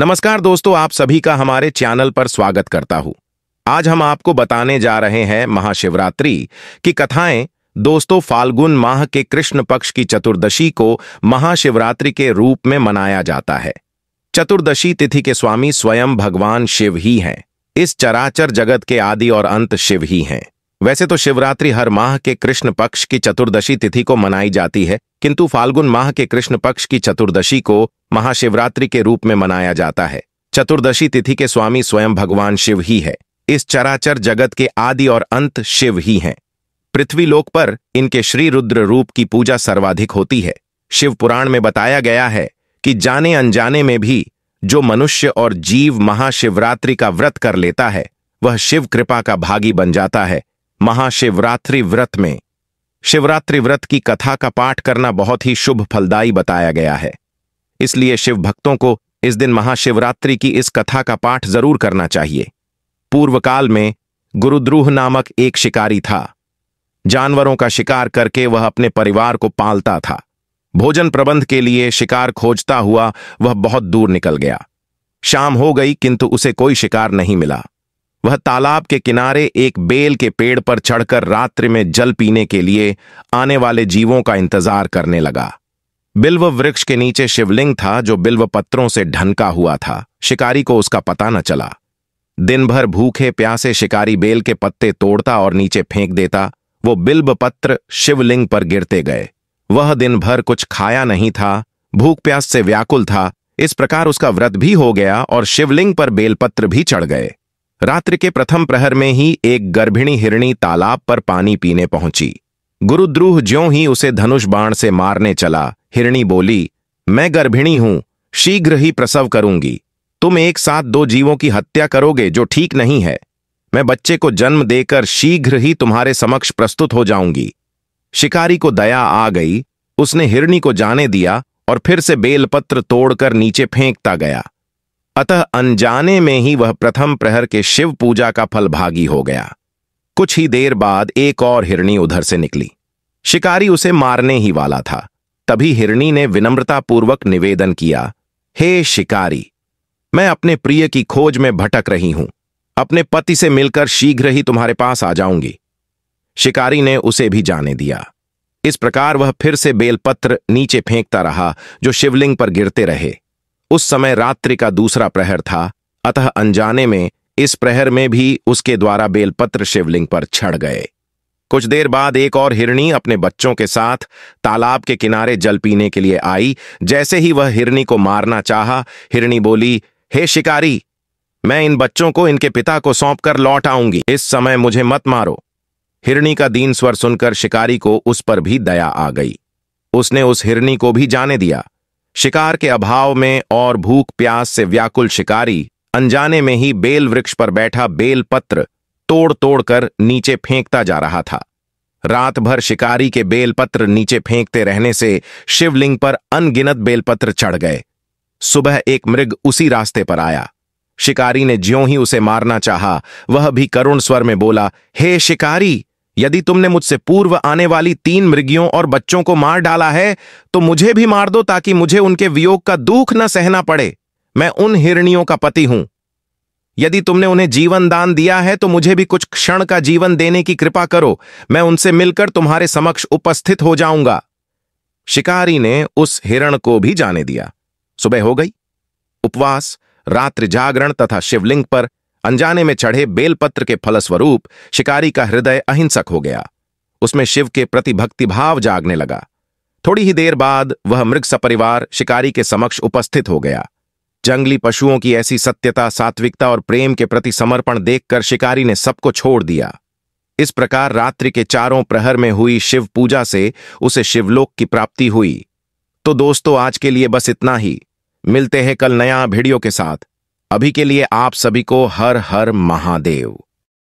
नमस्कार दोस्तों आप सभी का हमारे चैनल पर स्वागत करता हूं आज हम आपको बताने जा रहे हैं महाशिवरात्रि की कथाएं दोस्तों फाल्गुन माह के कृष्ण पक्ष की चतुर्दशी को महाशिवरात्रि के रूप में मनाया जाता है चतुर्दशी तिथि के स्वामी स्वयं भगवान शिव ही हैं इस चराचर जगत के आदि और अंत शिव ही हैं वैसे तो शिवरात्रि हर माह के कृष्ण पक्ष की चतुर्दशी तिथि को मनाई जाती है किंतु फाल्गुन माह के कृष्ण पक्ष की चतुर्दशी को महाशिवरात्रि के रूप में मनाया जाता है चतुर्दशी तिथि के स्वामी स्वयं भगवान शिव ही है इस चराचर जगत के आदि और अंत शिव ही हैं पृथ्वीलोक पर इनके श्री रुद्र रूप की पूजा सर्वाधिक होती है शिव पुराण में बताया गया है कि जाने अनजाने में भी जो मनुष्य और जीव महाशिवरात्रि का व्रत कर लेता है वह शिव कृपा का भागी बन जाता है महाशिवरात्रि व्रत में शिवरात्रि व्रत की कथा का पाठ करना बहुत ही शुभ फलदायी बताया गया है इसलिए शिव भक्तों को इस दिन महाशिवरात्रि की इस कथा का पाठ जरूर करना चाहिए पूर्वकाल में गुरुद्रूह नामक एक शिकारी था जानवरों का शिकार करके वह अपने परिवार को पालता था भोजन प्रबंध के लिए शिकार खोजता हुआ वह बहुत दूर निकल गया शाम हो गई किंतु उसे कोई शिकार नहीं मिला वह तालाब के किनारे एक बेल के पेड़ पर चढ़कर रात्रि में जल पीने के लिए आने वाले जीवों का इंतजार करने लगा बिल्व वृक्ष के नीचे शिवलिंग था जो बिल्व पत्रों से ढनका हुआ था शिकारी को उसका पता न चला दिन भर भूखे प्यासे शिकारी बेल के पत्ते तोड़ता और नीचे फेंक देता वो बिल्व पत्र शिवलिंग पर गिरते गए वह दिन भर कुछ खाया नहीं था भूख प्यास से व्याकुल था इस प्रकार उसका व्रत भी हो गया और शिवलिंग पर बेलपत्र भी चढ़ गए रात्र के प्रथम प्रहर में ही एक गर्भिणी हिरणी तालाब पर पानी पीने पहुंची गुरुद्रुह ज्यों ही उसे धनुष बाण से मारने चला हिरणी बोली मैं गर्भिणी हूं शीघ्र ही प्रसव करूंगी तुम एक साथ दो जीवों की हत्या करोगे जो ठीक नहीं है मैं बच्चे को जन्म देकर शीघ्र ही तुम्हारे समक्ष प्रस्तुत हो जाऊंगी शिकारी को दया आ गई उसने हिरणी को जाने दिया और फिर से बेलपत्र तोड़कर नीचे फेंकता गया अतः अनजाने में ही वह प्रथम प्रहर के शिव पूजा का फल भागी हो गया कुछ ही देर बाद एक और हिरणी उधर से निकली शिकारी उसे मारने ही वाला था तभी हिरणी ने विनम्रतापूर्वक निवेदन किया हे शिकारी मैं अपने प्रिय की खोज में भटक रही हूं अपने पति से मिलकर शीघ्र ही तुम्हारे पास आ जाऊंगी शिकारी ने उसे भी जाने दिया इस प्रकार वह फिर से बेलपत्र नीचे फेंकता रहा जो शिवलिंग पर गिरते रहे उस समय रात्रि का दूसरा प्रहर था अतः अनजाने में इस प्रहर में भी उसके द्वारा बेलपत्र शिवलिंग पर छड़ गए कुछ देर बाद एक और हिरणी अपने बच्चों के साथ तालाब के किनारे जल पीने के लिए आई जैसे ही वह हिरणी को मारना चाहा, हिरणी बोली हे शिकारी मैं इन बच्चों को इनके पिता को सौंप कर लौट आऊंगी इस समय मुझे मत मारो हिरणी का दीन स्वर सुनकर शिकारी को उस पर भी दया आ गई उसने उस हिरणी को भी जाने दिया शिकार के अभाव में और भूख प्यास से व्याकुल शिकारी अनजाने में ही बेल वृक्ष पर बैठा बेल पत्र तोड़ तोड़ कर नीचे फेंकता जा रहा था रात भर शिकारी के बेलपत्र नीचे फेंकते रहने से शिवलिंग पर अनगिनत बेलपत्र चढ़ गए सुबह एक मृग उसी रास्ते पर आया शिकारी ने ज्यों ही उसे मारना चाहा वह भी करुण स्वर में बोला हे शिकारी यदि तुमने मुझसे पूर्व आने वाली तीन मृगियों और बच्चों को मार डाला है तो मुझे भी मार दो ताकि मुझे उनके वियोग का दुख न सहना पड़े मैं उन हिरणियों का पति हूं यदि तुमने उन्हें जीवन दान दिया है तो मुझे भी कुछ क्षण का जीवन देने की कृपा करो मैं उनसे मिलकर तुम्हारे समक्ष उपस्थित हो जाऊंगा शिकारी ने उस हिरण को भी जाने दिया सुबह हो गई उपवास रात्रि जागरण तथा शिवलिंग पर अनजाने में चढ़े बेलपत्र के फलस्वरूप शिकारी का हृदय अहिंसक हो गया उसमें शिव के प्रति भक्तिभाव जागने लगा थोड़ी ही देर बाद वह मृग सपरिवार शिकारी के समक्ष उपस्थित हो गया जंगली पशुओं की ऐसी सत्यता सात्विकता और प्रेम के प्रति समर्पण देखकर शिकारी ने सबको छोड़ दिया इस प्रकार रात्रि के चारों प्रहर में हुई शिव पूजा से उसे शिवलोक की प्राप्ति हुई तो दोस्तों आज के लिए बस इतना ही मिलते हैं कल नया वीडियो के साथ अभी के लिए आप सभी को हर हर महादेव